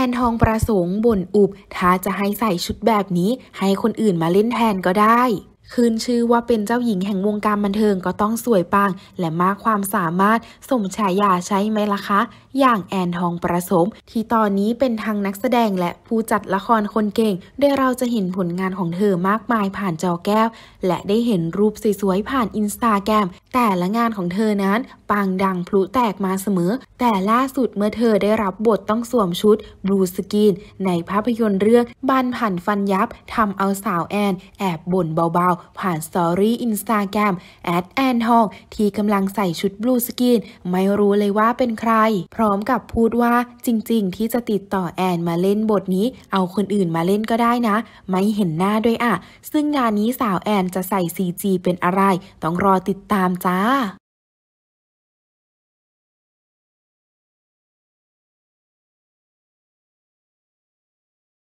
แอนทองประสงค์บ่นอุบ ถ้าจะให้ใส่ชุดแบบนี้ ให้คนอื่นมาเล่นแทนก็ได้ขึ้นชื่อว่าเป็นเจ้าหญิงแห่งวงการบันเทิงก็ต้องสวยปังและมากความสามารถสมฉายาใช่ไหมล่ะคะ อย่างแอนทองประสม ที่ตอนนี้เป็นทั้งนักแสดงและผู้จัดละครคนเก่งโดยเราจะเห็นผลงานของเธอมากมายผ่านจอแก้ว และได้เห็นรูปสวยๆ ผ่านอินสตาแกรมแต่ละงานของเธอนั้นปังดังพลุแตกมาเสมอ แต่ล่าสุดเมื่อเธอได้รับบทต้องสวมชุดบลูสกินในภาพยนตร์เรื่องบานผ่านฟันยับทำเอาสาวแอน แอบบ่นเบาผ่านสตอรี่อินสตาแกรมแอดแอนทองที่กำลังใส่ชุดบลูสกินไม่รู้เลยว่าเป็นใคร พร้อมกับพูดว่า จริงๆ ที่จะติดต่อแอนมาเล่นบทนี้ เอาคนอื่นมาเล่นก็ได้นะ ไม่เห็นหน้าด้วยอ่ะ ซึ่งงานนี้สาวแอนจะใส่ CG เป็นอะไร ต้องรอติดตามจ้า